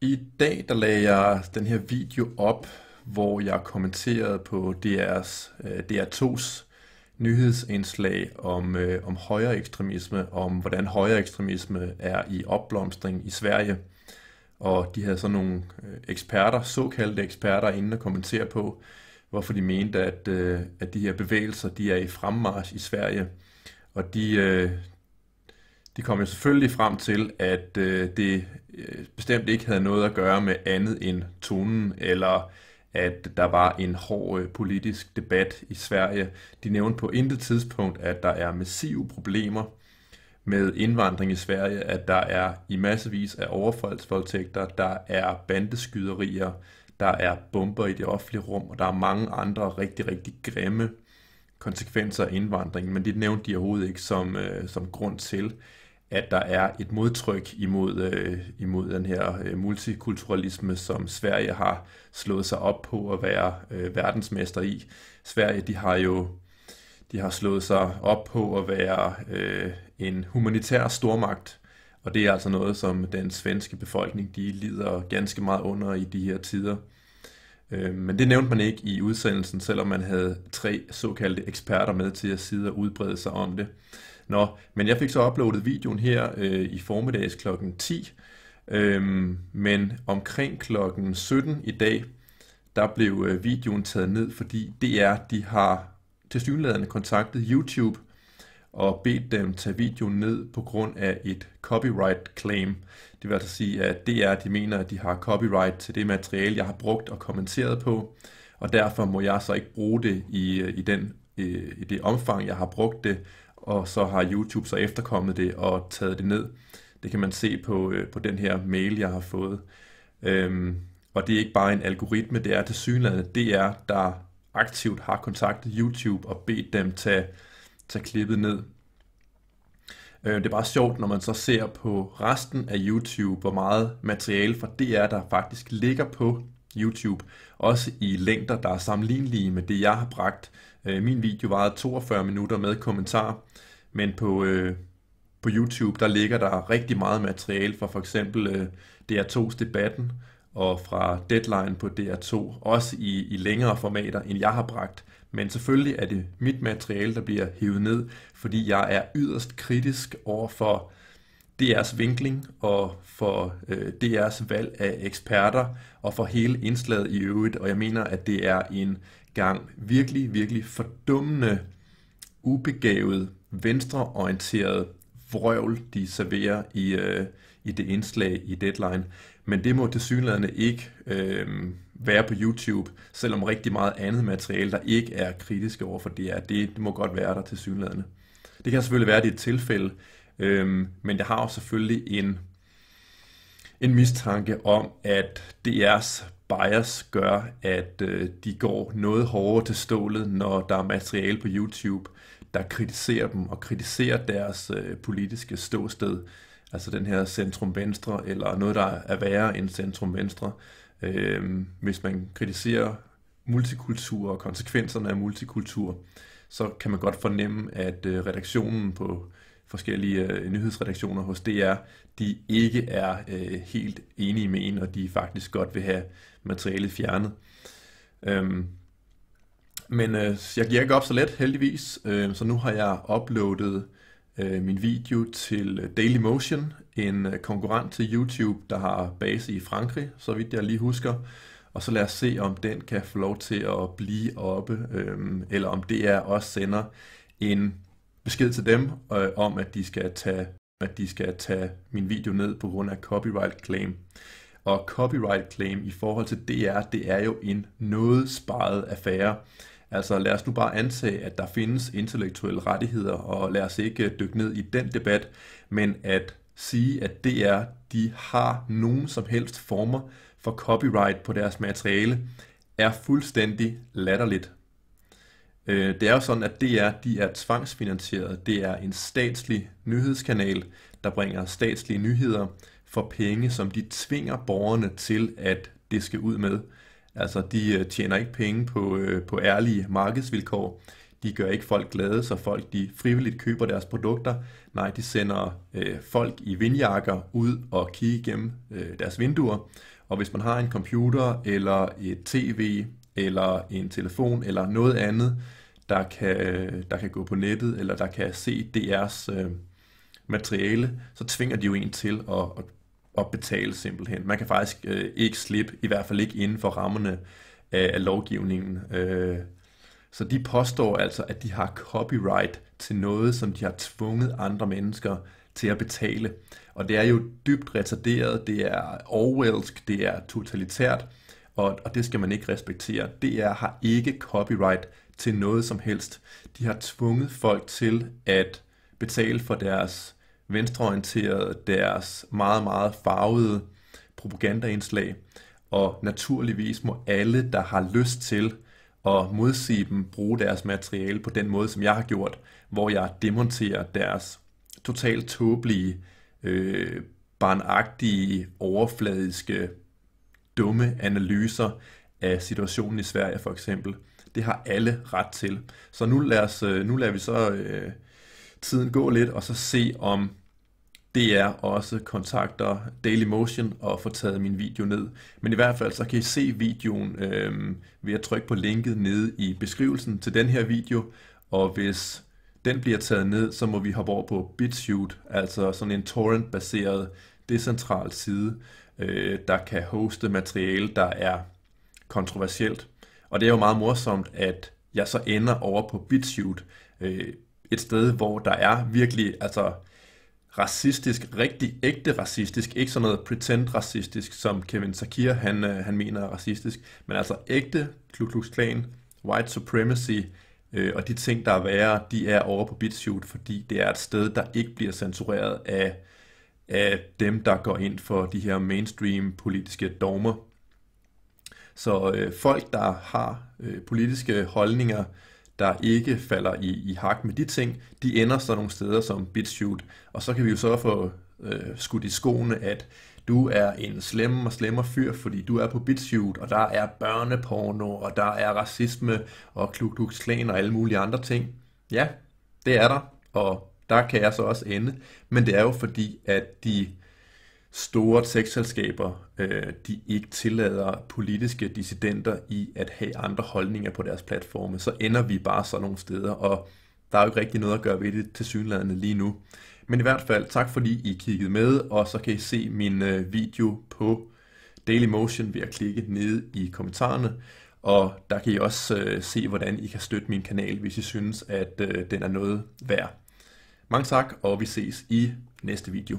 I dag der lagde jeg den her video op, hvor jeg kommenterede på DR's, øh, DR2's nyhedsindslag om, øh, om højere ekstremisme, om hvordan højere ekstremisme er i opblomstring i Sverige. Og de havde så nogle øh, eksperter, såkaldte eksperter, inden at kommentere på, hvorfor de mente, at, øh, at de her bevægelser de er i fremmarsch i Sverige. Og de, øh, de kom jo selvfølgelig frem til, at øh, det øh, bestemt ikke havde noget at gøre med andet end tonen, eller at der var en hård øh, politisk debat i Sverige. De nævnte på intet tidspunkt, at der er massive problemer med indvandring i Sverige, at der er i massevis af overfaldsvoldtægter, der er bandeskyderier, der er bomber i det offentlige rum, og der er mange andre rigtig, rigtig grimme konsekvenser af indvandringen, men det nævnte de overhovedet ikke som, øh, som grund til, at der er et modtryk imod, øh, imod den her øh, multikulturalisme, som Sverige har slået sig op på at være øh, verdensmester i. Sverige, de har jo de har slået sig op på at være øh, en humanitær stormagt, og det er altså noget, som den svenske befolkning, de lider ganske meget under i de her tider. Øh, men det nævnte man ikke i udsendelsen, selvom man havde tre såkaldte eksperter med til at sidde og udbrede sig om det. Nå, men jeg fik så uploadet videoen her øh, i formiddags kl. 10, øhm, men omkring kl. 17 i dag, der blev øh, videoen taget ned, fordi DR de har tilsyneladende kontaktet YouTube og bedt dem tage videoen ned på grund af et copyright claim. Det vil altså sige, at DR de mener, at de har copyright til det materiale, jeg har brugt og kommenteret på, og derfor må jeg så ikke bruge det i, øh, i, den, i, øh, i det omfang, jeg har brugt det, og så har YouTube så efterkommet det og taget det ned. Det kan man se på, øh, på den her mail, jeg har fået. Øhm, og det er ikke bare en algoritme, det er til synligheden DR, der aktivt har kontaktet YouTube og bedt dem tage, tage klippet ned. Øh, det er bare sjovt, når man så ser på resten af YouTube, hvor meget materiale fra DR, der faktisk ligger på YouTube, også i længder, der er sammenlignelige med det, jeg har bragt Øh, min video varede 42 minutter med kommentar, men på, øh, på YouTube, der ligger der rigtig meget materiale fra for eksempel øh, DR2's Debatten og fra Deadline på DR2, også i, i længere formater, end jeg har bragt. Men selvfølgelig er det mit materiale, der bliver hævet ned, fordi jeg er yderst kritisk over for øh, DR's vinkling og for øh, DR's valg af eksperter og for hele indslaget i øvrigt. Og jeg mener, at det er en gang virkelig, virkelig fordummende, ubegavet, venstreorienteret vrøvl, de serverer i, øh, i det indslag i Deadline. Men det må tilsyneladende ikke øh, være på YouTube, selvom rigtig meget andet materiale, der ikke er kritiske overfor DR, det, det må godt være der tilsyneladende. Det kan selvfølgelig være, at det er et tilfælde, Øhm, men jeg har jo selvfølgelig en, en mistanke om, at DR's bias gør, at øh, de går noget hårdere til stålet, når der er materiale på YouTube, der kritiserer dem og kritiserer deres øh, politiske ståsted. Altså den her centrum-venstre, eller noget, der er værre end centrum-venstre. Øh, hvis man kritiserer multikultur og konsekvenserne af multikultur, så kan man godt fornemme, at øh, redaktionen på forskellige øh, nyhedsredaktioner hos DR, de ikke er øh, helt enige med en, og de faktisk godt vil have materialet fjernet. Øhm, men øh, jeg giver ikke op så let, heldigvis, øh, så nu har jeg uploadet øh, min video til øh, Daily Motion, en øh, konkurrent til YouTube, der har base i Frankrig, så vidt jeg lige husker. Og så lad os se, om den kan få lov til at blive oppe, øh, eller om DR også sender en besked til dem øh, om, at de skal tage at de skal tage min video ned på grund af copyright claim. Og copyright claim i forhold til DR, det er jo en noget sparet affære. Altså lad os nu bare antage, at der findes intellektuelle rettigheder, og lad os ikke dykke ned i den debat, men at sige, at DR, de har nogen som helst former for copyright på deres materiale, er fuldstændig latterligt. Øh, det er jo sådan, at DR de er tvangsfinansieret. Det er en statslig nyhedskanal, der bringer statslige nyheder for penge, som de tvinger borgerne til, at det skal ud med. Altså, de øh, tjener ikke penge på, øh, på ærlige markedsvilkår. De gør ikke folk glade, så folk de frivilligt køber deres produkter. Nej, de sender øh, folk i vindjakker ud og kigge gennem øh, deres vinduer. Og hvis man har en computer eller et tv eller en telefon, eller noget andet, der kan, der kan gå på nettet, eller der kan se DR's øh, materiale, så tvinger de jo en til at, at, at betale simpelthen. Man kan faktisk øh, ikke slippe, i hvert fald ikke inden for rammerne af, af lovgivningen. Øh, så de påstår altså, at de har copyright til noget, som de har tvunget andre mennesker til at betale. Og det er jo dybt retarderet, det er Orwellsk, det er totalitært, og, og det skal man ikke respektere. DR har ikke copyright til noget som helst. De har tvunget folk til at betale for deres venstreorienterede, deres meget, meget farvede propagandaindslag, og naturligvis må alle, der har lyst til at modsige dem, bruge deres materiale på den måde, som jeg har gjort, hvor jeg demonterer deres totalt tåbelige, øh, barnagtige, overfladiske dumme analyser af situationen i Sverige for eksempel. Det har alle ret til. Så nu, lader os, øh, nu lader vi så øh, tiden gå lidt, og så se om det er også kontakter Daily Motion og få taget min video ned. Men i hvert fald så kan I se videoen øh, ved at trykke på linket nede i beskrivelsen til den her video. Og hvis den bliver taget ned, så må vi hoppe over på BitChute, altså sådan en torrent-baseret decentral side, øh, der kan hoste materiale, der er kontroversielt. Og det er jo meget morsomt, at jeg så ender over på BitChute, øh, et sted, hvor der er virkelig, altså racistisk, rigtig ægte racistisk, ikke sådan noget pretend racistisk, som Kevin Sakir, han, øh, han mener er racistisk, men altså ægte Ku Klux Klan, white supremacy, øh, og de ting, der er værre, de er over på BitChute, fordi det er et sted, der ikke bliver censureret af af dem, der går ind for de her mainstream politiske dogmer. Så øh, folk, der har øh, politiske holdninger, der ikke falder i, i hak med de ting, de ender så nogle steder som BitChute, og så kan vi jo så få øh, skudt i skoene, at du er en slemme og slemmer fyr, fordi du er på BitChute, og der er børneporno, og der er racisme, og Ku og alle mulige andre ting. Ja, det er der, og der kan jeg så også ende. Men det er jo fordi, at de store tekstselskaber, øh, de ikke tillader politiske dissidenter i at have andre holdninger på deres platforme, så ender vi bare sådan nogle steder, og der er jo ikke rigtig noget at gøre ved det til synlædende lige nu. Men i hvert fald, tak fordi I kiggede med, og så kan I se min øh, video på Daily Motion ved at klikke nede i kommentarerne, og der kan I også øh, se, hvordan I kan støtte min kanal, hvis I synes, at øh, den er noget værd. Mange tak, og vi ses i næste video.